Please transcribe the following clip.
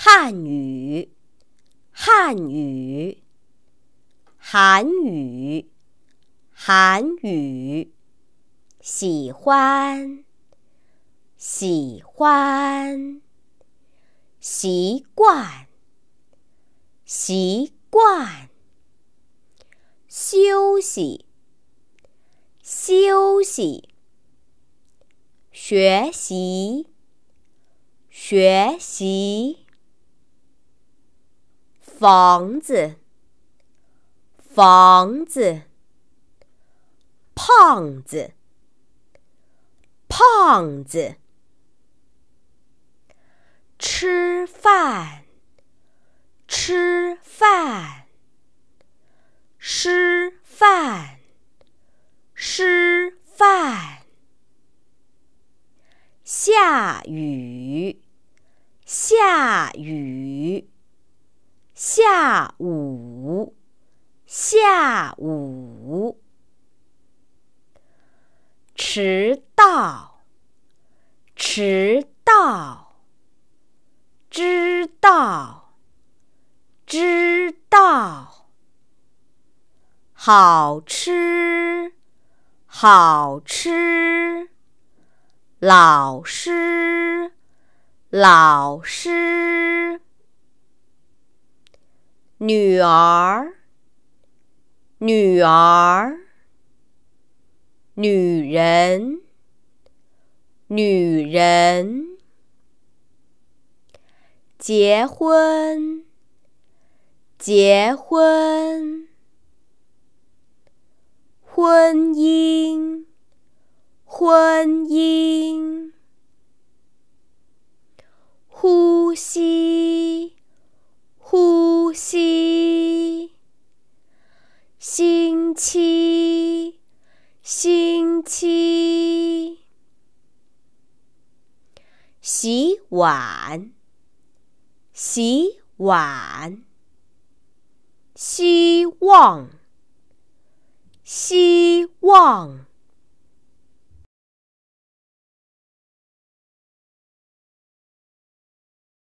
汉语，汉语，韩语，韩语，喜欢，喜欢，习惯，习惯，休息，休息，学习，学习。房子，房子，胖子，胖子，吃饭，吃饭，吃饭，吃饭，下雨，下雨。下午，下午，迟到，迟到，知道，知道，好吃，好吃，老师，老师。女儿，女儿，女人，女人，结婚，结婚，婚姻，婚姻，呼吸。星期，星期，星期，洗碗，洗碗，希望，希望。